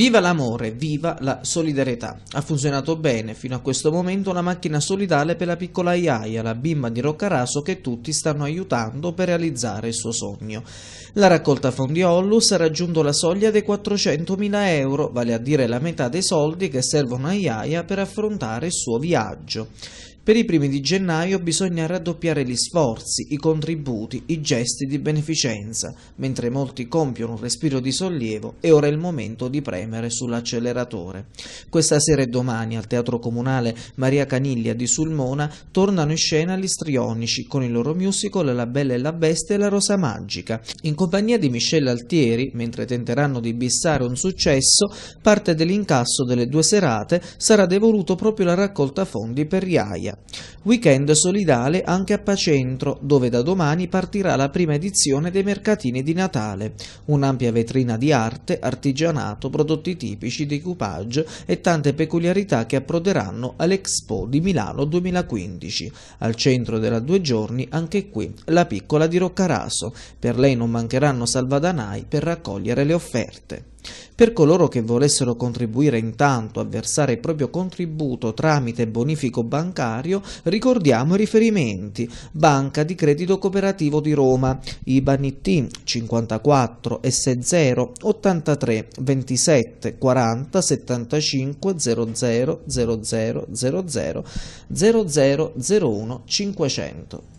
Viva l'amore, viva la solidarietà. Ha funzionato bene fino a questo momento la macchina solidale per la piccola Iaia, la bimba di Roccaraso che tutti stanno aiutando per realizzare il suo sogno. La raccolta fondi Ollus ha raggiunto la soglia dei 400.000 euro, vale a dire la metà dei soldi che servono a Iaia per affrontare il suo viaggio. Per i primi di gennaio bisogna raddoppiare gli sforzi, i contributi, i gesti di beneficenza, mentre molti compiono un respiro di sollievo e ora è il momento di premere sull'acceleratore. Questa sera e domani al Teatro Comunale Maria Caniglia di Sulmona tornano in scena gli strionici con il loro musical La Bella e la Bestia e la Rosa Magica. In compagnia di Michelle Altieri, mentre tenteranno di bissare un successo, parte dell'incasso delle due serate sarà devoluto proprio la raccolta fondi per Riaia. Weekend solidale anche a Pacentro, dove da domani partirà la prima edizione dei mercatini di Natale, un'ampia vetrina di arte, artigianato, prodotti tipici, decoupage e tante peculiarità che approderanno all'Expo di Milano 2015. Al centro della due giorni anche qui la piccola di Roccaraso. Per lei non mancheranno salvadanai per raccogliere le offerte. Per coloro che volessero contribuire intanto a versare il proprio contributo tramite bonifico bancario, ricordiamo i riferimenti. Banca di Credito Cooperativo di Roma, IBAN IT 54 S0 83 27 40 75 00 00 00 0001 500.